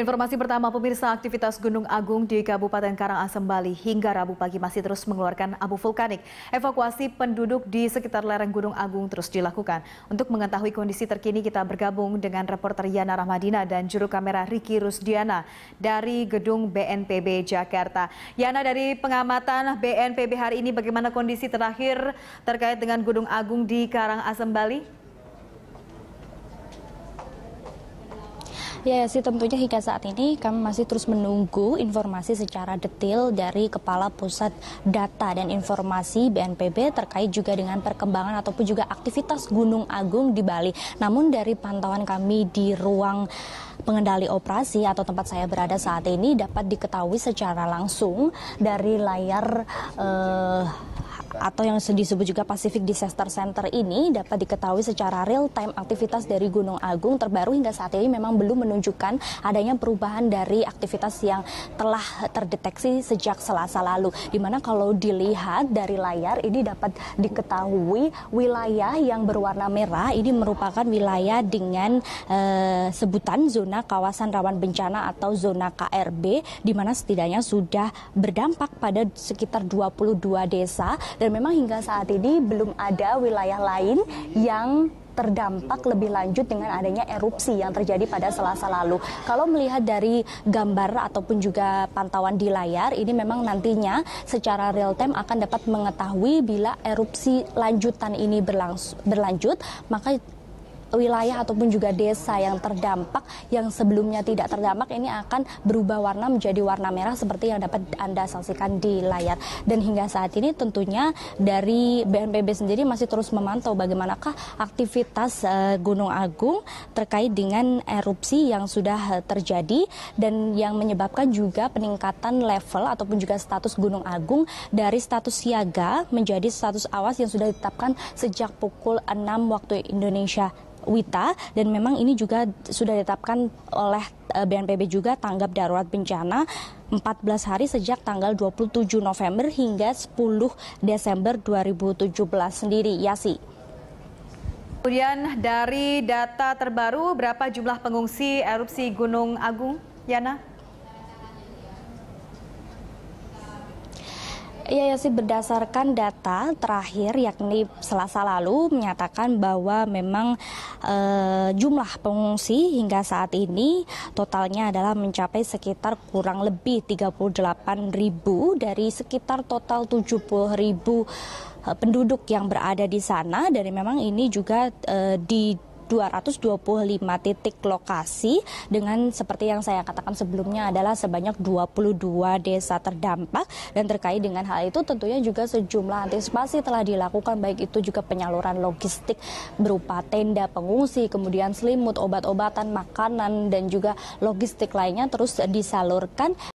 informasi pertama, pemirsa aktivitas Gunung Agung di Kabupaten Karangasem, Bali hingga Rabu pagi masih terus mengeluarkan abu vulkanik. Evakuasi penduduk di sekitar lereng Gunung Agung terus dilakukan. Untuk mengetahui kondisi terkini, kita bergabung dengan reporter Yana Rahmadina dan juru kamera Riki Rusdiana dari Gedung BNPB Jakarta. Yana, dari pengamatan BNPB hari ini, bagaimana kondisi terakhir terkait dengan Gunung Agung di Karangasem, Bali? Ya, sih tentunya hingga saat ini kami masih terus menunggu informasi secara detail dari Kepala Pusat Data dan Informasi BNPB terkait juga dengan perkembangan ataupun juga aktivitas Gunung Agung di Bali. Namun dari pantauan kami di ruang pengendali operasi atau tempat saya berada saat ini dapat diketahui secara langsung dari layar eh, atau yang disebut juga Pacific Disaster Center ini dapat diketahui secara real time aktivitas dari Gunung Agung terbaru hingga saat ini memang belum menunjukkan adanya perubahan dari aktivitas yang telah terdeteksi sejak Selasa lalu. Dimana kalau dilihat dari layar ini dapat diketahui wilayah yang berwarna merah ini merupakan wilayah dengan eh, sebutan zona kawasan rawan bencana atau zona KRB di mana setidaknya sudah berdampak pada sekitar 22 desa dan memang hingga saat ini belum ada wilayah lain yang terdampak lebih lanjut dengan adanya erupsi yang terjadi pada Selasa lalu. Kalau melihat dari gambar ataupun juga pantauan di layar, ini memang nantinya secara real time akan dapat mengetahui bila erupsi lanjutan ini berlanjut, maka wilayah ataupun juga desa yang terdampak yang sebelumnya tidak terdampak ini akan berubah warna menjadi warna merah seperti yang dapat Anda saksikan di layar. Dan hingga saat ini tentunya dari BNPB sendiri masih terus memantau bagaimanakah aktivitas eh, Gunung Agung terkait dengan erupsi yang sudah terjadi dan yang menyebabkan juga peningkatan level ataupun juga status Gunung Agung dari status siaga menjadi status awas yang sudah ditetapkan sejak pukul 6 waktu Indonesia Wita dan memang ini juga sudah ditetapkan oleh BNPB eh, juga tanggap darurat bencana 14 hari sejak tanggal 27 November hingga 10 Desember 2017 sendiri Yasi. Kemudian dari data terbaru berapa jumlah pengungsi erupsi Gunung Agung, Yana? Iya ya sih berdasarkan data terakhir yakni Selasa lalu menyatakan bahwa memang e, jumlah pengungsi hingga saat ini totalnya adalah mencapai sekitar kurang lebih ribu dari sekitar total ribu eh, penduduk yang berada di sana dan memang ini juga e, di 225 titik lokasi dengan seperti yang saya katakan sebelumnya adalah sebanyak 22 desa terdampak dan terkait dengan hal itu tentunya juga sejumlah antisipasi telah dilakukan baik itu juga penyaluran logistik berupa tenda pengungsi kemudian selimut obat-obatan makanan dan juga logistik lainnya terus disalurkan